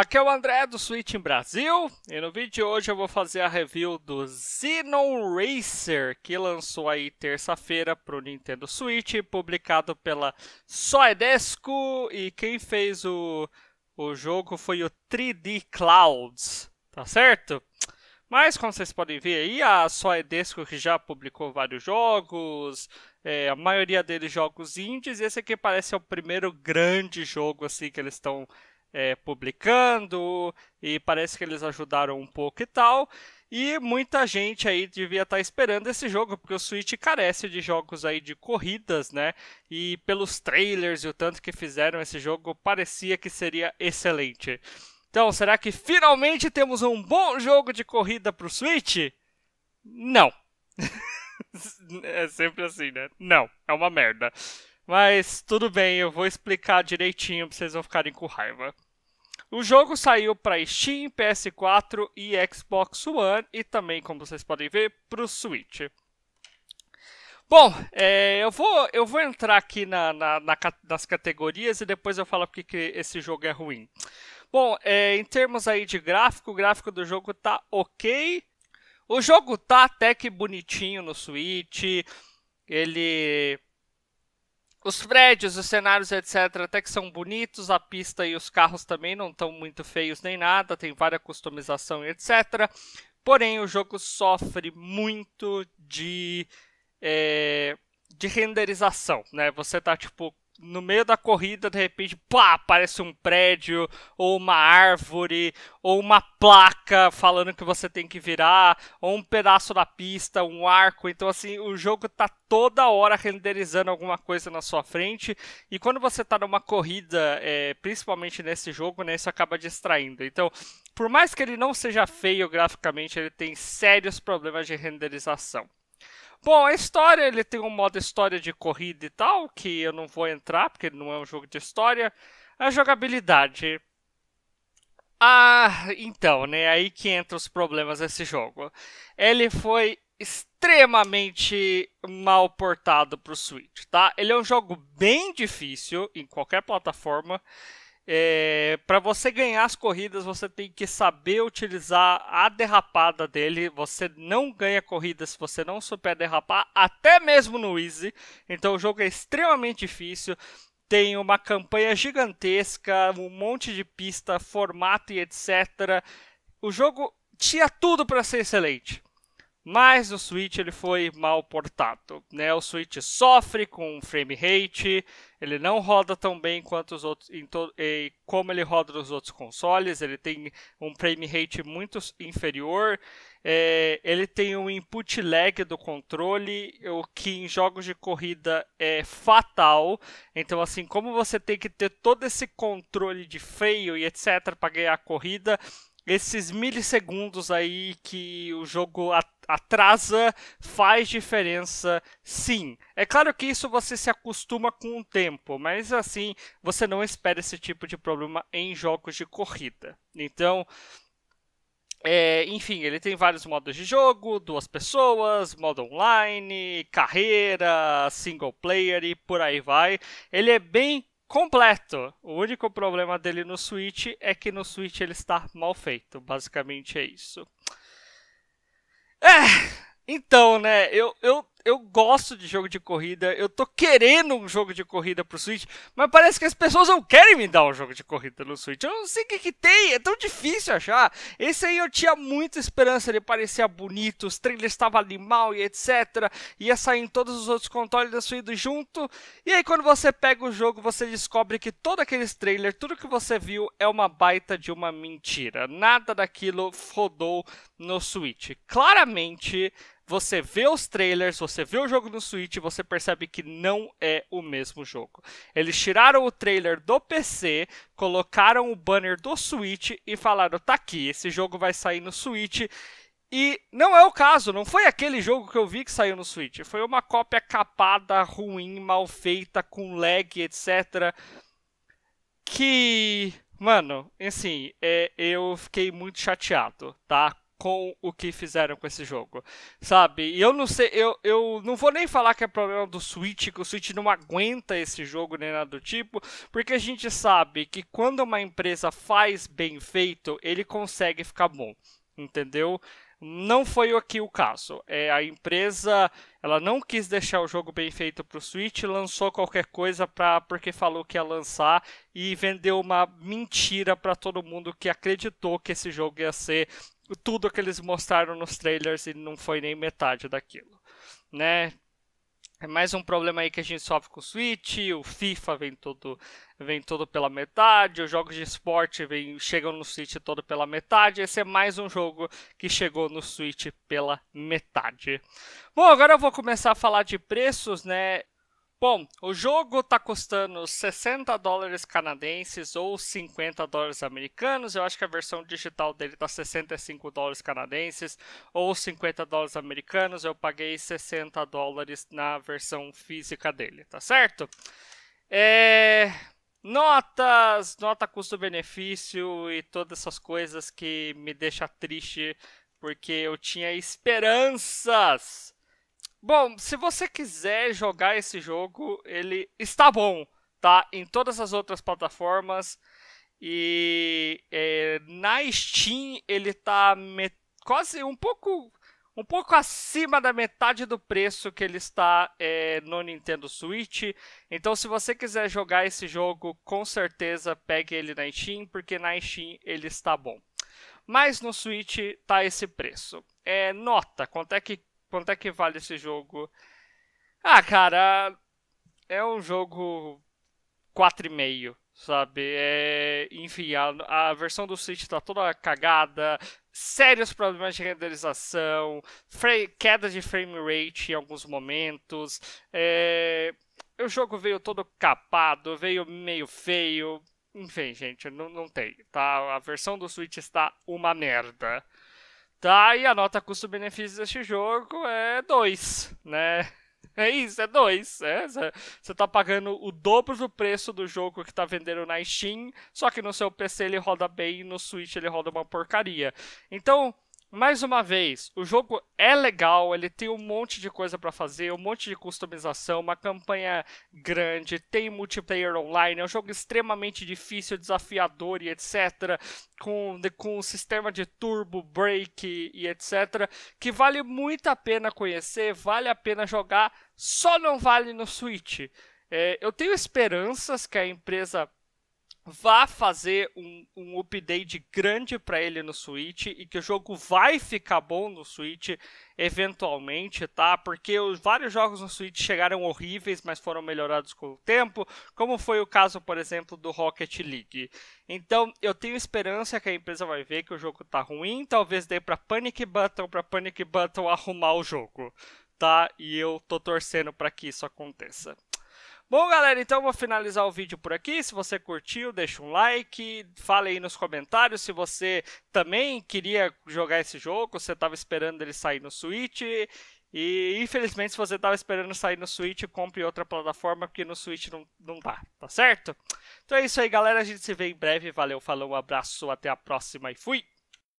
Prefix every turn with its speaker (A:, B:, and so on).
A: Aqui é o André do Switch em Brasil e no vídeo de hoje eu vou fazer a review do Xenon Racer que lançou aí terça-feira para o Nintendo Switch, publicado pela Soedesco e quem fez o, o jogo foi o 3D Clouds, tá certo? Mas, como vocês podem ver aí, a Soedesco que já publicou vários jogos, é, a maioria deles jogos indies, esse aqui parece ser o primeiro grande jogo assim que eles estão é, publicando e parece que eles ajudaram um pouco e tal. E muita gente aí devia estar tá esperando esse jogo, porque o Switch carece de jogos aí de corridas, né? E pelos trailers e o tanto que fizeram esse jogo, parecia que seria excelente. Então, será que finalmente temos um bom jogo de corrida para o Switch? Não. é sempre assim, né? Não, é uma merda. Mas tudo bem, eu vou explicar direitinho pra vocês não ficarem com raiva. O jogo saiu para Steam, PS4 e Xbox One e também, como vocês podem ver, para o Switch. Bom, é, eu, vou, eu vou entrar aqui na, na, na, nas categorias e depois eu falo porque que esse jogo é ruim. Bom, é, em termos aí de gráfico, o gráfico do jogo tá ok. O jogo tá até que bonitinho no Switch. Ele os prédios, os cenários, etc., até que são bonitos, a pista e os carros também não estão muito feios nem nada, tem várias customização, etc. Porém, o jogo sofre muito de, é, de renderização, né? Você tá, tipo, no meio da corrida, de repente, pá, aparece um prédio, ou uma árvore, ou uma placa falando que você tem que virar, ou um pedaço da pista, um arco. Então, assim, o jogo tá toda hora renderizando alguma coisa na sua frente. E quando você tá numa corrida, é, principalmente nesse jogo, né, isso acaba distraindo. Então, por mais que ele não seja feio graficamente, ele tem sérios problemas de renderização. Bom, a história, ele tem um modo história de corrida e tal, que eu não vou entrar, porque não é um jogo de história. A jogabilidade. Ah, então, né? Aí que entra os problemas desse jogo. Ele foi extremamente mal portado para o Switch, tá? Ele é um jogo bem difícil em qualquer plataforma. É, para você ganhar as corridas, você tem que saber utilizar a derrapada dele. Você não ganha corrida se você não souber derrapar, até mesmo no Easy. Então o jogo é extremamente difícil. Tem uma campanha gigantesca, um monte de pista, formato e etc. O jogo tinha tudo para ser excelente mas o Switch ele foi mal portado, né? O Switch sofre com frame rate, ele não roda tão bem quanto os outros, e como ele roda nos outros consoles, ele tem um frame rate muito inferior, é, ele tem um input lag do controle, o que em jogos de corrida é fatal. Então, assim, como você tem que ter todo esse controle de freio e etc para ganhar a corrida, esses milissegundos aí que o jogo atrasa faz diferença, sim. É claro que isso você se acostuma com o tempo, mas assim, você não espera esse tipo de problema em jogos de corrida. Então, é, enfim, ele tem vários modos de jogo, duas pessoas, modo online, carreira, single player e por aí vai. Ele é bem completo. O único problema dele no Switch é que no Switch ele está mal feito. Basicamente é isso. É, então, né, eu, eu eu gosto de jogo de corrida, eu tô querendo um jogo de corrida pro Switch, mas parece que as pessoas não querem me dar um jogo de corrida no Switch. Eu não sei o que, que tem, é tão difícil achar. Esse aí eu tinha muita esperança, ele parecia bonito, os trailers estavam mal e etc. Ia sair em todos os outros controles da Switch junto. E aí quando você pega o jogo, você descobre que todo aqueles trailer, tudo que você viu é uma baita de uma mentira. Nada daquilo rodou no Switch. Claramente você vê os trailers, você vê o jogo no Switch, você percebe que não é o mesmo jogo. Eles tiraram o trailer do PC, colocaram o banner do Switch e falaram: tá aqui, esse jogo vai sair no Switch. E não é o caso, não foi aquele jogo que eu vi que saiu no Switch. Foi uma cópia capada, ruim, mal feita, com lag, etc. Que. Mano, assim, é, eu fiquei muito chateado, tá? com o que fizeram com esse jogo, sabe? E eu não sei, eu, eu não vou nem falar que é problema do Switch, que o Switch não aguenta esse jogo nem nada do tipo, porque a gente sabe que quando uma empresa faz bem feito, ele consegue ficar bom, entendeu? Não foi aqui o caso. É, a empresa ela não quis deixar o jogo bem feito para o Switch, lançou qualquer coisa pra, porque falou que ia lançar e vendeu uma mentira para todo mundo que acreditou que esse jogo ia ser tudo que eles mostraram nos trailers e não foi nem metade daquilo, né? É mais um problema aí que a gente sofre com o Switch, o FIFA vem todo, vem todo pela metade, os jogos de esporte vem, chegam no Switch todo pela metade. Esse é mais um jogo que chegou no Switch pela metade. Bom, agora eu vou começar a falar de preços, né? Bom, o jogo tá custando 60 dólares canadenses ou 50 dólares americanos. Eu acho que a versão digital dele tá 65 dólares canadenses ou 50 dólares americanos. Eu paguei 60 dólares na versão física dele, tá certo? É... Notas, nota custo-benefício e todas essas coisas que me deixa triste porque eu tinha esperanças Bom, se você quiser jogar esse jogo, ele está bom, tá? Em todas as outras plataformas. E é, na Steam ele tá quase um pouco um pouco acima da metade do preço que ele está é, no Nintendo Switch. Então, se você quiser jogar esse jogo, com certeza pegue ele na Steam, porque na Steam ele está bom. Mas no Switch tá esse preço. É, nota, quanto é que quanto é que vale esse jogo? Ah, cara, é um jogo 4,5, sabe? É, enfim, a, a versão do Switch tá toda cagada, sérios problemas de renderização, queda de frame rate em alguns momentos. É... O jogo veio todo capado, veio meio feio. Enfim, gente, não, não tem, tá? A versão do Switch está uma merda. Tá, e a nota custo-benefício deste jogo é 2, né? É isso, é 2. É, você tá pagando o dobro do preço do jogo que tá vendendo na Steam, só que no seu PC ele roda bem e no Switch ele roda uma porcaria. Então, mais uma vez, o jogo é legal, ele tem um monte de coisa para fazer, um monte de customização, uma campanha grande, tem multiplayer online, é um jogo extremamente difícil, desafiador e etc, com com um sistema de turbo break e etc, que vale muito a pena conhecer, vale a pena jogar, só não vale no Switch. É, eu tenho esperanças que a empresa vá fazer um, um update grande para ele no Switch e que o jogo vai ficar bom no Switch eventualmente, tá? Porque os, vários jogos no Switch chegaram horríveis, mas foram melhorados com o tempo, como foi o caso, por exemplo, do Rocket League. Então, eu tenho esperança que a empresa vai ver que o jogo tá ruim, talvez dê para Panic Button, para Panic Button arrumar o jogo, tá? E eu tô torcendo para que isso aconteça. Bom, galera, então eu vou finalizar o vídeo por aqui. Se você curtiu, deixa um like, fala aí nos comentários se você também queria jogar esse jogo, se você estava esperando ele sair no Switch. E infelizmente, se você estava esperando sair no Switch, compre outra plataforma, porque no Switch não, não dá, tá certo? Então é isso aí, galera. A gente se vê em breve. Valeu, falou, um abraço, até a próxima e fui!